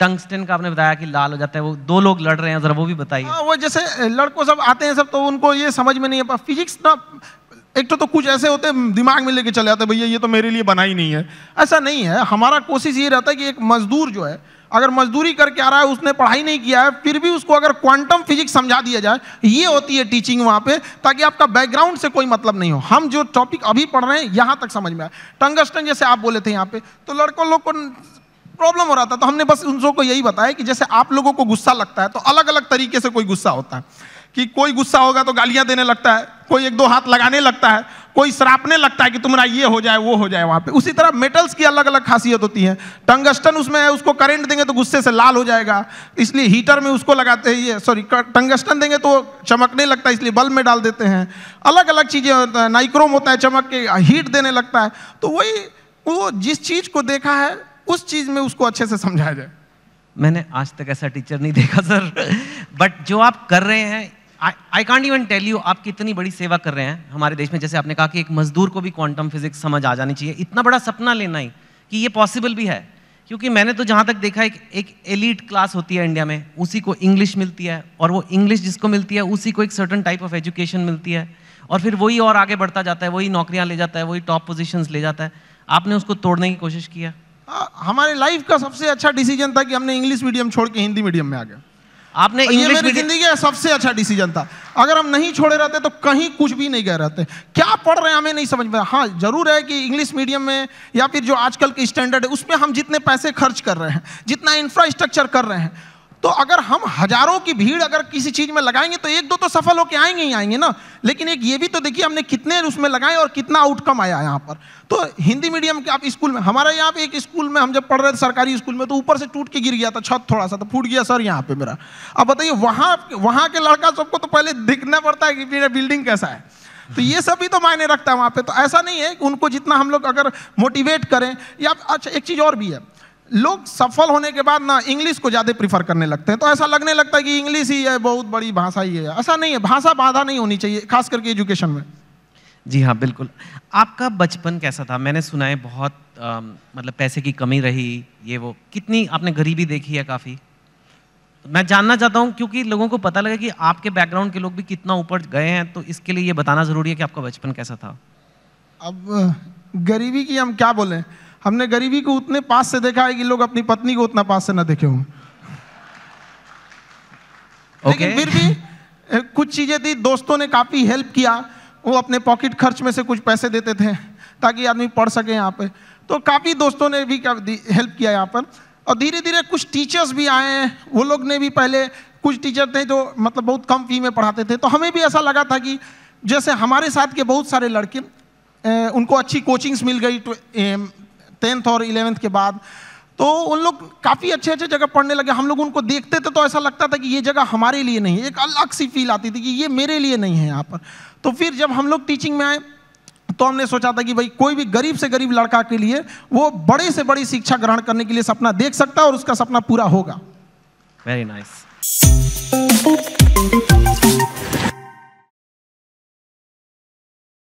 Tungsten का आपने बताया कि लाल हो जाता है वो दो लोग लड़ रहे हैं जरा वो भी बताइए हाँ, वो जैसे लड़कों सब आते हैं सब तो उनको ये समझ में नहीं है फिजिक्स ना एक तो, तो कुछ ऐसे होते दिमाग में लेके चले जाते भैया ये तो मेरे लिए बना ही नहीं है ऐसा नहीं है हमारा कोशिश ये रहता है कि एक मजदूर जो है अगर मजदूरी करके आ रहा है उसने पढ़ाई नहीं किया है फिर भी उसको अगर क्वांटम फिजिक्स समझा दिया जाए ये होती है टीचिंग वहाँ पे ताकि आपका बैकग्राउंड से कोई मतलब नहीं हो हम जो टॉपिक अभी पढ़ रहे हैं यहाँ तक समझ में आए टंगस्टन जैसे आप बोले थे यहाँ पे तो लड़कों लोग को प्रॉब्लम हो रहा था तो हमने बस उन को यही बताया कि जैसे आप लोगों को गुस्सा लगता है तो अलग अलग तरीके से कोई गुस्सा होता है कि कोई गुस्सा होगा तो गालियां देने लगता है कोई एक दो हाथ लगाने लगता है कोई सरापने लगता है कि तुम्हारा ये हो जाए वो हो जाए वहाँ पे उसी तरह मेटल्स की अलग अलग खासियत होती है टंगस्टन उसमें है उसको करंट देंगे तो गुस्से से लाल हो जाएगा इसलिए हीटर में उसको लगाते हैं ये सॉरी टंगस्टन देंगे तो चमकने लगता है इसलिए बल्ब में डाल देते हैं अलग अलग चीज़ें होता है नाइक्रोम होता है चमक के हीट देने लगता है तो वही वो जिस चीज़ को देखा है उस चीज में उसको अच्छे से समझाया जाए मैंने आज तक ऐसा टीचर नहीं देखा सर बट जो आप कर रहे हैं I can't even tell you आप कितनी बड़ी सेवा कर रहे हैं हमारे देश में जैसे आपने कहा कि एक मजदूर को भी क्वांटम फिजिक्स समझ आ जानी चाहिए इतना बड़ा सपना लेना ही कि ये पॉसिबल भी है क्योंकि मैंने तो जहाँ तक देखा एक एक एलिट क्लास होती है इंडिया में उसी को इंग्लिश मिलती है और वो इंग्लिश जिसको मिलती है उसी को एक सर्टन टाइप ऑफ एजुकेशन मिलती है और फिर वही और आगे बढ़ता जाता है वही नौकरियाँ ले जाता है वही टॉप पोजिशन ले जाता है आपने उसको तोड़ने की कोशिश किया हाँ, हमारे लाइफ का सबसे अच्छा डिसीजन था कि हमने इंग्लिश मीडियम छोड़ के हिंदी मीडियम में आ गए आपने इंग्लिश जिंदगी का सबसे अच्छा डिसीजन था अगर हम नहीं छोड़े रहते तो कहीं कुछ भी नहीं कह रहते क्या पढ़ रहे हैं हमें नहीं समझ में हाँ जरूर है कि इंग्लिश मीडियम में या फिर जो आजकल के स्टैंडर्ड है उसमें हम जितने पैसे खर्च कर रहे हैं जितना इंफ्रास्ट्रक्चर कर रहे हैं तो अगर हम हजारों की भीड़ अगर किसी चीज में लगाएंगे तो एक दो तो सफल होकर आएंगे ही आएंगे ना लेकिन एक ये भी तो देखिए हमने कितने उसमें लगाए और कितना आउटकम आया यहाँ पर तो हिंदी मीडियम के आप स्कूल में हमारे यहाँ पे एक स्कूल में हम जब पढ़ रहे थे सरकारी स्कूल में तो ऊपर से टूट के गिर गया था छत थोड़ा सा तो फूट गया सर यहाँ पे मेरा अब बताइए वहाँ वहाँ के लड़का सबको तो पहले दिखना पड़ता है कि मेरा बिल्डिंग कैसा है तो ये सब भी तो मायने रखता है वहाँ पे तो ऐसा नहीं है कि उनको जितना हम लोग अगर मोटिवेट करें या अच्छा एक चीज़ और भी है लोग सफल होने के बाद ना इंग्लिश को ज़्यादा प्रीफर करने लगते हैं तो ऐसा लगने लगता है कि इंग्लिश ही है बहुत बड़ी भाषा ही है ऐसा नहीं है भाषा बाधा नहीं होनी चाहिए खास करके एजुकेशन में जी हाँ बिल्कुल आपका बचपन कैसा था मैंने सुना है बहुत आ, मतलब पैसे की कमी रही ये वो कितनी आपने गरीबी देखी है काफ़ी मैं जानना चाहता हूँ क्योंकि लोगों को पता लगा कि आपके बैकग्राउंड के लोग भी कितना ऊपर गए हैं तो इसके लिए ये बताना ज़रूरी है कि आपका बचपन कैसा था अब गरीबी की हम क्या बोलें हमने गरीबी को उतने पास से देखा है कि लोग अपनी पत्नी को उतना पास से ना देखे होंगे okay. लेकिन फिर भी कुछ चीजें थी दोस्तों ने काफी हेल्प किया वो अपने पॉकेट खर्च में से कुछ पैसे देते थे ताकि आदमी पढ़ सके यहाँ पे तो काफ़ी दोस्तों ने भी हेल्प किया यहाँ पर और धीरे धीरे कुछ टीचर्स भी आए हैं वो लोग ने भी पहले कुछ टीचर थे जो मतलब बहुत कम फी में पढ़ाते थे तो हमें भी ऐसा लगा था कि जैसे हमारे साथ के बहुत सारे लड़के उनको अच्छी कोचिंग्स मिल गई टेंथ और इलेवेंथ के बाद तो उन लोग काफ़ी अच्छे अच्छे जगह पढ़ने लगे हम लोग उनको देखते थे तो ऐसा लगता था कि ये जगह हमारे लिए नहीं है एक अलग सी फील आती थी कि ये मेरे लिए नहीं है यहाँ पर तो फिर जब हम लोग टीचिंग में आए तो हमने सोचा था कि भाई कोई भी गरीब से गरीब लड़का के लिए वो बड़े से बड़ी शिक्षा ग्रहण करने के लिए सपना देख सकता है और उसका सपना पूरा होगा वेरी नाइस nice.